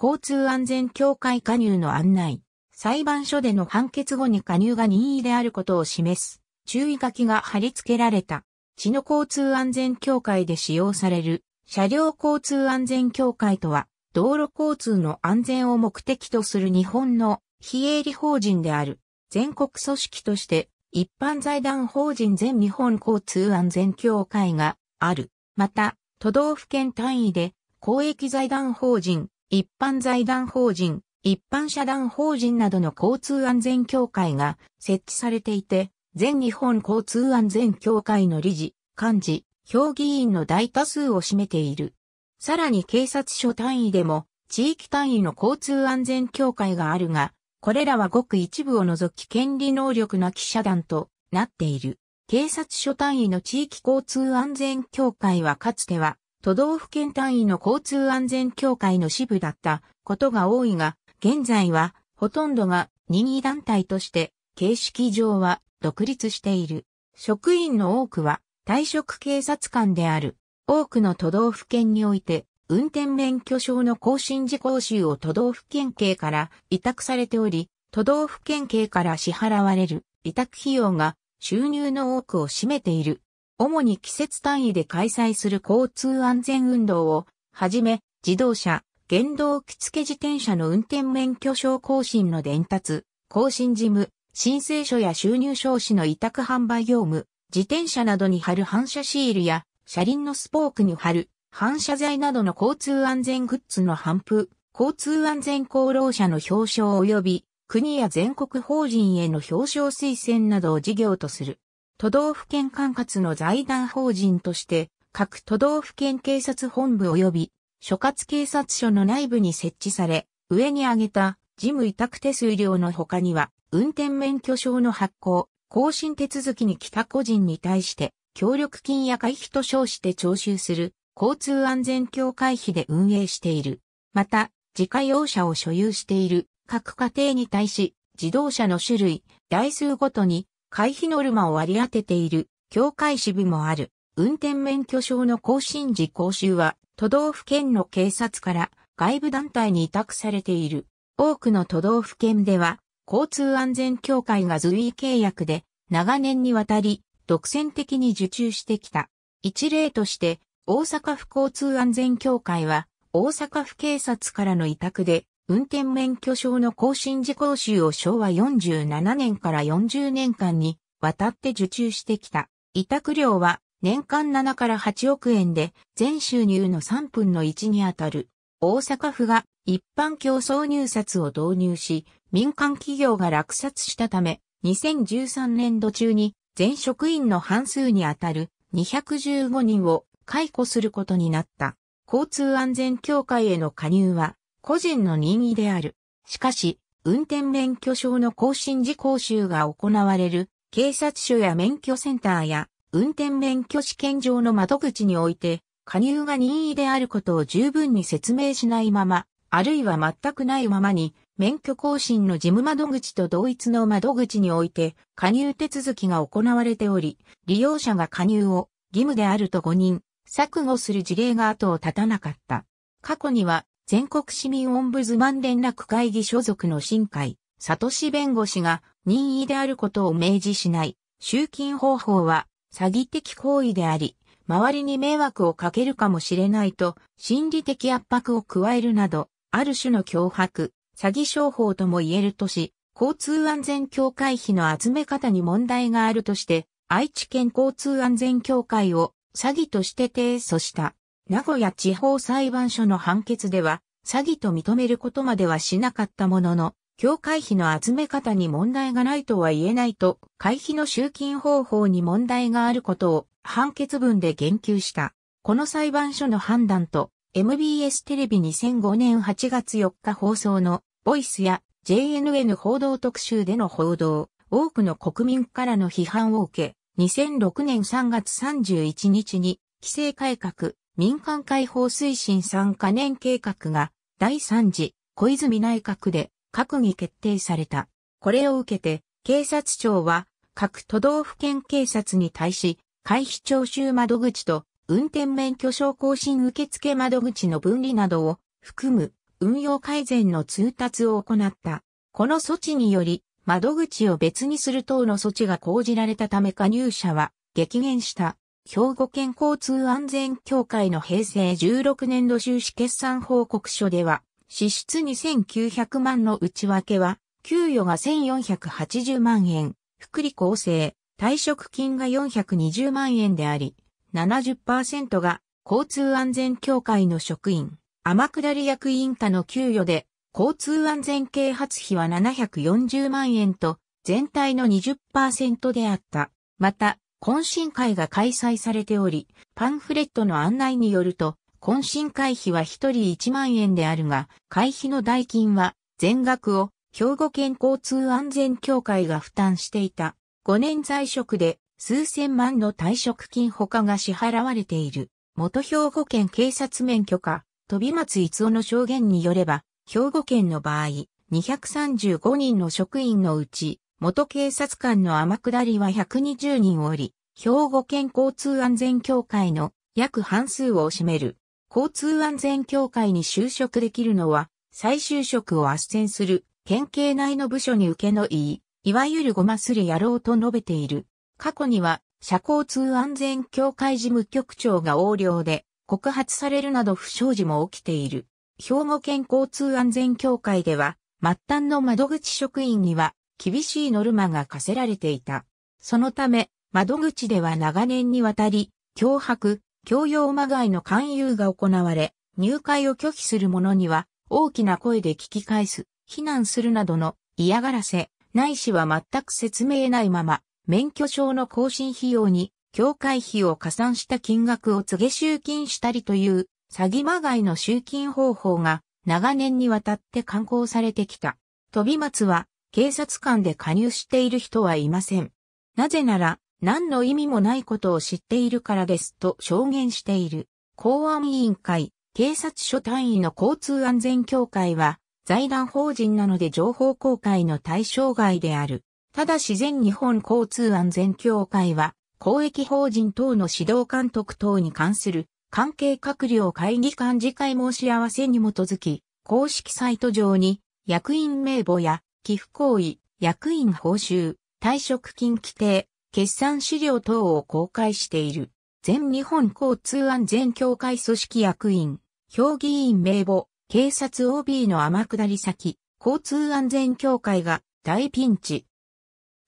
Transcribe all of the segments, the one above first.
交通安全協会加入の案内、裁判所での判決後に加入が任意であることを示す、注意書きが貼り付けられた。地の交通安全協会で使用される、車両交通安全協会とは、道路交通の安全を目的とする日本の非営利法人である。全国組織として、一般財団法人全日本交通安全協会がある。また、都道府県単位で、公益財団法人、一般財団法人、一般社団法人などの交通安全協会が設置されていて、全日本交通安全協会の理事、幹事、評議員の大多数を占めている。さらに警察署単位でも、地域単位の交通安全協会があるが、これらはごく一部を除き権利能力な記者団となっている。警察署単位の地域交通安全協会はかつては都道府県単位の交通安全協会の支部だったことが多いが、現在はほとんどが任意団体として形式上は独立している。職員の多くは退職警察官である。多くの都道府県において運転免許証の更新時講習を都道府県警から委託されており、都道府県警から支払われる委託費用が収入の多くを占めている。主に季節単位で開催する交通安全運動を、はじめ、自動車、原動機付自転車の運転免許証更新の伝達、更新事務、申請書や収入証紙の委託販売業務、自転車などに貼る反射シールや、車輪のスポークに貼る、反射材などの交通安全グッズの販布、交通安全功労者の表彰及び、国や全国法人への表彰推薦などを事業とする。都道府県管轄の財団法人として、各都道府県警察本部及び、所轄警察署の内部に設置され、上に挙げた事務委託手数料の他には、運転免許証の発行、更新手続きに来た個人に対して、協力金や会費と称して徴収する、交通安全協会費で運営している。また、自家用車を所有している各家庭に対し、自動車の種類、台数ごとに会費ノルマを割り当てている、協会支部もある。運転免許証の更新時講習は、都道府県の警察から外部団体に委託されている。多くの都道府県では、交通安全協会が随意契約で、長年にわたり、独占的に受注してきた。一例として、大阪府交通安全協会は、大阪府警察からの委託で、運転免許証の更新時講習を昭和47年から40年間にわたって受注してきた。委託料は年間7から8億円で全収入の3分の1にあたる。大阪府が一般競争入札を導入し、民間企業が落札したため、2013年度中に全職員の半数にあたる215人を解雇することになった。交通安全協会への加入は個人の任意である。しかし、運転免許証の更新時講習が行われる警察署や免許センターや運転免許試験場の窓口において加入が任意であることを十分に説明しないまま、あるいは全くないままに免許更新の事務窓口と同一の窓口において加入手続きが行われており、利用者が加入を義務であると誤認、錯誤する事例が後を絶たなかった。過去には全国市民オンブズマン連絡会議所属の新海、里志弁護士が任意であることを明示しない、集金方法は詐欺的行為であり、周りに迷惑をかけるかもしれないと、心理的圧迫を加えるなど、ある種の脅迫、詐欺商法とも言えるとし、交通安全協会費の集め方に問題があるとして、愛知県交通安全協会を詐欺として提訴した。名古屋地方裁判所の判決では、詐欺と認めることまではしなかったものの、協会費の集め方に問題がないとは言えないと、会費の集金方法に問題があることを判決文で言及した。この裁判所の判断と、MBS テレビ2005年8月4日放送の、ボイスや JNN 報道特集での報道、多くの国民からの批判を受け、2006年3月31日に、規制改革、民間解放推進3カ年計画が第3次小泉内閣で閣議決定された。これを受けて警察庁は各都道府県警察に対し回避徴収窓口と運転免許証更新受付窓口の分離などを含む運用改善の通達を行った。この措置により窓口を別にする等の措置が講じられたため加入者は激減した。兵庫県交通安全協会の平成16年度収支決算報告書では、支出2900万の内訳は、給与が1480万円、福利厚生、退職金が420万円であり、70%が交通安全協会の職員、天下り役員他の給与で、交通安全啓発費は740万円と、全体の20%であった。また、懇親会が開催されており、パンフレットの案内によると、懇親会費は1人1万円であるが、会費の代金は全額を兵庫県交通安全協会が負担していた。5年在職で数千万の退職金他が支払われている。元兵庫県警察免許課、飛松逸夫の証言によれば、兵庫県の場合、235人の職員のうち、元警察官の天下りは120人おり、兵庫県交通安全協会の約半数を占める。交通安全協会に就職できるのは、再就職を斡旋する、県警内の部署に受けのいい、いわゆるごまする野郎と述べている。過去には、社交通安全協会事務局長が横領で、告発されるなど不祥事も起きている。兵庫県交通安全協会では、末端の窓口職員には、厳しいノルマが課せられていた。そのため、窓口では長年にわたり、脅迫、強要まがいの勧誘が行われ、入会を拒否する者には、大きな声で聞き返す、非難するなどの嫌がらせ、ないしは全く説明ないまま、免許証の更新費用に、教会費を加算した金額を告げ集金したりという、詐欺まがいの集金方法が、長年にわたって刊行されてきた。飛松は、警察官で加入している人はいません。なぜなら、何の意味もないことを知っているからですと証言している。公安委員会、警察署単位の交通安全協会は、財団法人なので情報公開の対象外である。ただし全日本交通安全協会は、公益法人等の指導監督等に関する関係閣僚会議幹事会申し合わせに基づき、公式サイト上に役員名簿や寄付行為、役員報酬、退職金規定、決算資料等を公開している。全日本交通安全協会組織役員、評議員名簿、警察 OB の天下り先、交通安全協会が大ピンチ。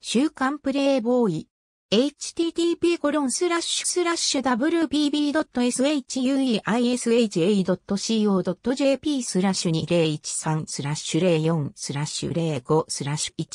週刊プレイボーイ、http://wbb.shueisha.co.jp スラッシュ2013スラッシュ04スラッシュ05スラッシュ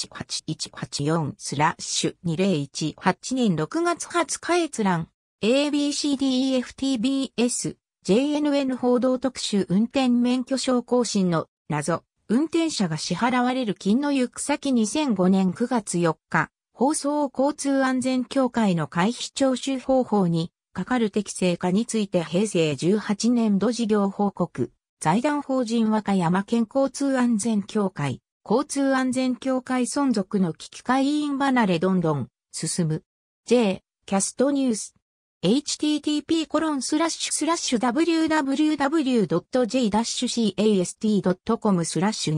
18184スラッシュ2018年6月20日閲覧 ABCDEFTBS JNN 報道特集運転免許証更新の謎運転者が支払われる金の行く先2005年9月4日放送交通安全協会の会費徴収方法に、かかる適正化について平成18年度事業報告、財団法人和歌山県交通安全協会、交通安全協会存続の危機会委員離れどんどん、進む。J、キャストニュース。http://www.j-cast.com コロンススララッッシシュ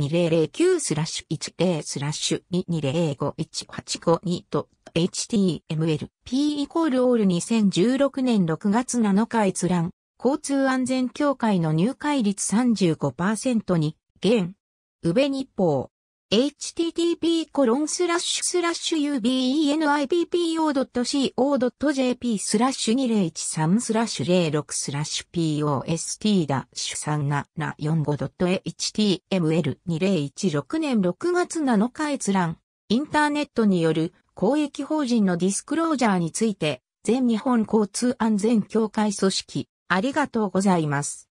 ュスラッシュ2009スラッシュ1 a スラッシュ2205852 html p イコールオール2016年6月7日閲覧交通安全協会の入会率35%に減宇部日報 http://ubenipo.co.jp スラッシュ2013スラッシュ06スラッシュ post-3745.html2016 年6月7日閲覧。インターネットによる公益法人のディスクロージャーについて全日本交通安全協会組織ありがとうございます。